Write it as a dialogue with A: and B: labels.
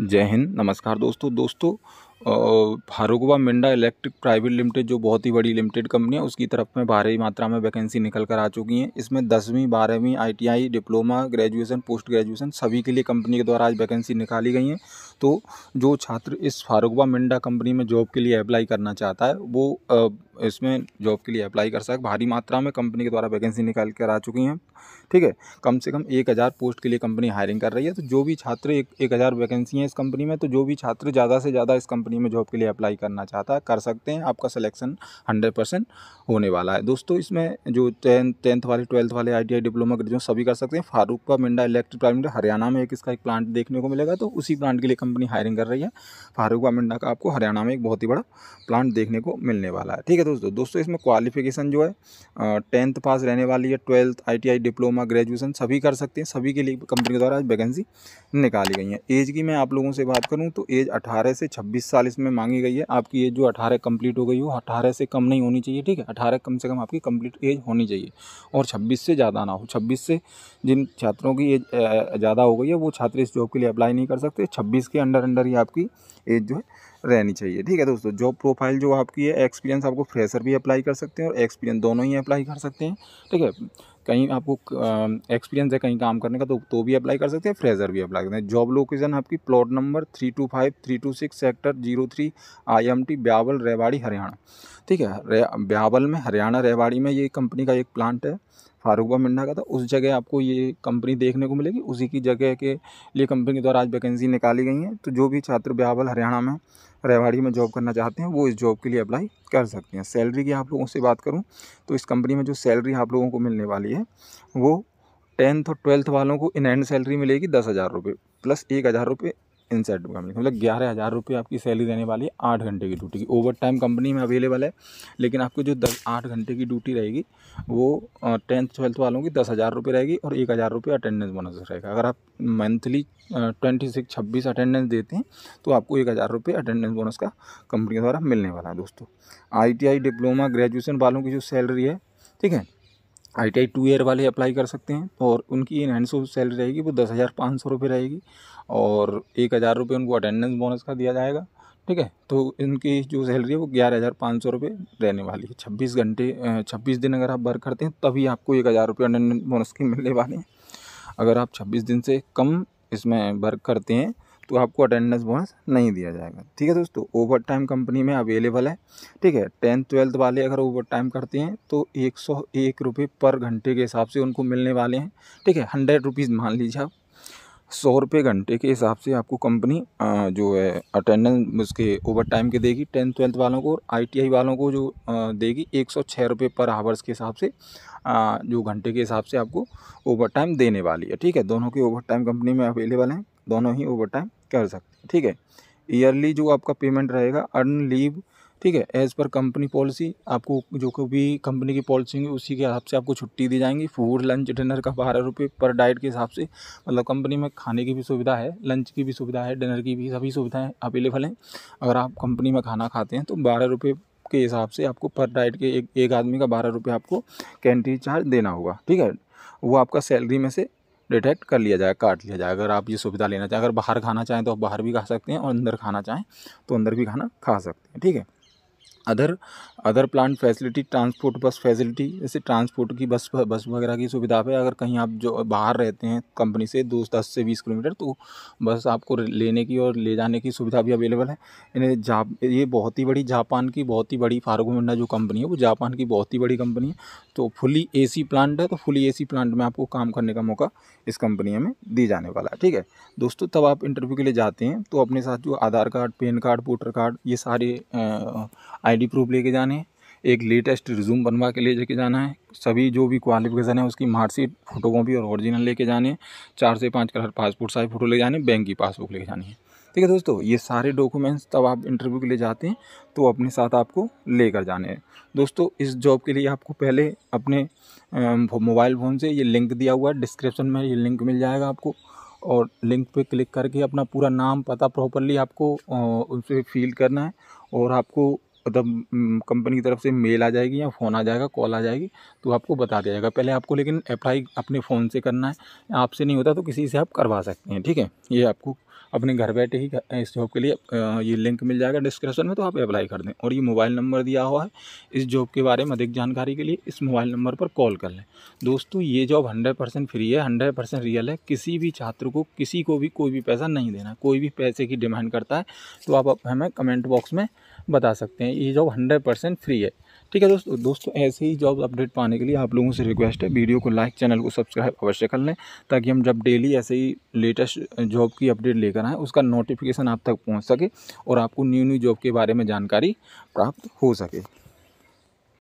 A: जय हिंद नमस्कार दोस्तों दोस्तों फारूकबा मिंडा इलेक्ट्रिक प्राइवेट लिमिटेड जो बहुत ही बड़ी लिमिटेड कंपनी है उसकी तरफ में भारी मात्रा में वैकेंसी निकल कर आ चुकी हैं इसमें दसवीं बारहवीं ITI diploma graduation post graduation सभी के लिए कंपनी के द्वारा आज वैकेंसी निकाली गई हैं तो जो छात्र इस फारूकबा मिंडा कंपनी में जॉब के लिए अप्लाई करना चाहता है वो इसमें जॉब के लिए अप्लाई कर सकते भारी मात्रा में कंपनी के द्वारा वैकेंसी निकाल कर आ चुकी हैं ठीक है कम से कम एक हज़ार पोस्ट के लिए कंपनी हायरिंग कर रही है तो जो भी छात्र एक एक हज़ार वैकेंसी हैं इस कंपनी में तो जो भी छात्र ज़्यादा से ज़्यादा इस कंपनी में जॉब के लिए अप्लाई करना चाहता है कर सकते हैं आपका सिलेक्शन हंड्रेड परसेंट होने वाला है दोस्तों इसमें जो टेंथ टेंथ वाले ट्वेल्थ वाले आई डिप्लोमा ग्रेजुएट सभी कर सकते हैं फारूक का मिंडा इलेक्ट्रिक प्राइवेट हरियाणा में एक इसका एक प्लांट देखने को मिलेगा तो उसी प्लांट के लिए कंपनी हायरिंग कर रही है फारूक का मिंडा का आपको हरियाणा में एक बहुत ही बड़ा प्लांट देखने को मिलने वाला है ठीक है दोस्तों दोस्तों इसमें क्वालिफिकेशन जो है टेंथ पास रहने वाली है ट्वेल्थ आईटीआई डिप्लोमा ग्रेजुएशन सभी कर सकते हैं सभी के लिए कंपनी के द्वारा आज वैकेंसी निकाली गई है एज की मैं आप लोगों से बात करूँ तो एज अठारह से छब्बीस साल इसमें मांगी गई है आपकी एज जो अठारह कम्प्लीट हो गई हो अठारह से कम नहीं होनी चाहिए ठीक है अठारह कम से कम आपकी कम्प्लीट एज होनी चाहिए और छब्बीस से ज़्यादा ना हो छब्बीस से जिन छात्रों की एज ज़्यादा हो गई है वो छात्र इस जॉब के लिए अप्लाई नहीं कर सकते छब्बीस के अंडर अंडर ही आपकी एज जो है रहनी चाहिए ठीक है दोस्तों जॉब प्रोफाइल जो आपकी है एक्सपीरियंस आपको फ्रेशर भी अप्लाई कर सकते हैं और एक्सपीरियंस दोनों ही अप्लाई कर सकते हैं ठीक है कहीं आपको एक्सपीरियंस है कहीं काम करने का तो तो भी अप्लाई कर सकते हैं फ्रेजर भी अप्लाई करते हैं जॉब लोकेशन आपकी plot number three two five three two six sector zero three I M T Bawal Rewari Haryana ठीक है ब्यावल में हरियाणा रेवाड़ी में ये कंपनी का एक प्लांट है फारूकबा मिंडा का था उस जगह आपको ये कंपनी देखने को मिलेगी उसी की जगह के लिए कंपनी के द्वारा आज वैकेंसी निकाली गई हैं तो जो भी छात्र ब्यावल हरियाणा में रेवाड़ी में जॉब करना चाहते हैं वो इस जॉब के लिए अप्लाई कर सकते हैं सैलरी की आप लोगों से बात करूँ तो इस कंपनी में जो सैलरी आप लोगों को मिलने वाली है वो टेंथ और ट्वेल्थ वालों को इन एंड सैलरी मिलेगी दस हज़ार रुपये प्लस एक हज़ार रुपये इनसाइड सेट कंपनी मतलब ग्यारह हज़ार रुपये आपकी सैलरी रहने वाली है आठ घंटे की ड्यूटी की ओवर टाइम कंपनी में अवेलेबल है लेकिन आपको जो दस आठ घंटे की ड्यूटी रहेगी वो टेंथ ट्वेल्थ वालों की दस हज़ार रुपये रहेगी और एक हज़ार रुपये अटेंडेंस बोनस रहेगा अगर आप मंथली ट्वेंटी सिक्स छब्बीस अटेंडेंस देते हैं तो आपको एक हज़ार रुपये अटेंडेंस बोनस का कंपनी के द्वारा मिलने वाला है दोस्तों आई डिप्लोमा ग्रेजुएसन वालों की जो सैलरी है ठीक है I T I two year वाले अप्लाई कर सकते हैं और उनकी सौ सैलरी रहेगी वो दस हज़ार पाँच सौ रुपये रहेगी और एक हज़ार रुपये उनको अटेंडेंस बोनस का दिया जाएगा ठीक है तो इनकी जो सैलरी है वो ग्यारह हज़ार पाँच सौ रुपये रहने वाली है छब्बीस घंटे छब्बीस दिन अगर आप वर्क करते हैं तभी आपको एक हज़ार रुपये अटेंडेंस बोनस की मिलने वाले हैं अगर आप छब्बीस दिन से कम इसमें वर्क करते हैं तो आपको अटेंडेंस बोनस नहीं दिया जाएगा ठीक है दोस्तों ओवर टाइम कंपनी में अवेलेबल है ठीक है टेंथ ट्वेल्थ वाले अगर ओवर टाइम करते हैं तो एक सौ एक रुपये पर घंटे के हिसाब से उनको मिलने वाले हैं ठीक है हंड्रेड रुपीज़ मान लीजिए आप सौ रुपये घंटे के हिसाब से आपको कंपनी जो है अटेंडेंस उसके ओवर टाइम के देगी टेंथ ट्वेल्थ वालों को और आई वालों को जो देगी एक सौ छः रुपये पर आवर्स के हिसाब से जो घंटे के हिसाब से आपको ओवर टाइम देने वाली है ठीक है दोनों की ओवर टाइम कंपनी में अवेलेबल हैं दोनों ही ओवर टाइम कर सकते ठीक है ईयरली जो आपका पेमेंट रहेगा अर्न लीव ठीक है एज़ पर कंपनी पॉलिसी आपको जो को भी कंपनी की पॉलिसी होंगी उसी के हिसाब से आपको छुट्टी दी जाएंगी फूड लंच डिनर का बारह रुपये पर डाइट के हिसाब से मतलब कंपनी में खाने की भी सुविधा है लंच की भी सुविधा है डिनर की भी सभी सुविधाएँ अवेलेबल हैं अगर आप कंपनी में खाना खाते हैं तो बारह रुपये के हिसाब से आपको पर डाइट के एक एक आदमी का बारह रुपये आपको कैंटीन चार्ज देना होगा ठीक है वो आपका सैलरी में से डिटेक्ट कर लिया जाए काट लिया जाए अगर आप ये सुविधा लेना चाहें अगर बाहर खाना चाहें तो आप बाहर भी खा सकते हैं और अंदर खाना चाहें तो अंदर भी खाना खा सकते हैं ठीक है other other plant facility transport bus facility जैसे ट्रांसपोर्ट की बस बस वगैरह की सुविधा पे अगर कहीं आप जो बाहर रहते हैं कंपनी से दो दस से बीस किलोमीटर तो बस आपको लेने की और ले जाने की सुविधा भी अवेलेबल है इन्हें जा ये बहुत ही बड़ी जापान की बहुत ही बड़ी फारूक मंडा जो कंपनी है वो जापान की बहुत ही बड़ी कंपनी है तो फुली ए प्लांट है तो फुली ए प्लांट में आपको काम करने का मौका इस कंपनी में दी जाने वाला है ठीक है दोस्तों तब आप इंटरव्यू के लिए जाते हैं तो अपने साथ जो Aadhaar card pan card voter card ये सारे आई आईडी प्रूफ लेके जाने हैं एक लेटेस्ट रिज्यूम बनवा के ले जाके जाना है सभी जो भी क्वालिफिकेशन है उसकी मार्कशीट फोटोकॉपी और ओरिजिनल लेके जाने हैं चार से पाँच कलर पासपोर्ट साइज फ़ोटो ले जाने बैंक की पासबुक लेके जानी है ठीक है दोस्तों ये सारे डॉक्यूमेंट्स तब आप इंटरव्यू के लिए जाते हैं तो अपने साथ आपको लेकर जाने हैं दोस्तों इस जॉब के लिए आपको पहले अपने मोबाइल फ़ोन से ये लिंक दिया हुआ है डिस्क्रिप्शन में ये लिंक मिल जाएगा आपको और लिंक पे क्लिक करके अपना पूरा नाम पता प्रॉपरली आपको उसे फील करना है और आपको मतलब कंपनी हम्म, की तरफ से मेल आ जाएगी या फ़ोन आ जाएगा कॉल आ जाएगी तो आपको बता दिया जाएगा पहले आपको लेकिन अप्लाई अपने फ़ोन से करना है आपसे नहीं होता तो किसी से आप करवा सकते हैं ठीक है ये आपको अपने घर बैठे ही इस जॉब के लिए ये लिंक मिल जाएगा डिस्क्रिप्शन में तो आप अप्लाई कर दें और ये मोबाइल नंबर दिया हुआ है इस जॉब के बारे में अधिक जानकारी के लिए इस मोबाइल नंबर पर कॉल कर लें दोस्तों ये जॉब हंड्रेड परसेंट फ्री है हंड्रेड परसेंट रियल है किसी भी छात्र को किसी को भी कोई भी पैसा नहीं देना कोई भी पैसे की डिमांड करता है तो आप हमें कमेंट बॉक्स में बता सकते हैं ये जॉब हंड्रेड परसेंट फ्री है ठीक है दोस्तों दोस्तों ऐसे ही जॉब अपडेट पाने के लिए आप लोगों से रिक्वेस्ट है वीडियो को लाइक चैनल को सब्सक्राइब अवश्य कर लें ताकि हम जब डेली ऐसे ही लेटेस्ट जॉब की अपडेट लेकर आएँ उसका नोटिफिकेशन आप तक पहुँच सके और आपको न्यू न्यू जॉब के बारे में जानकारी प्राप्त हो सके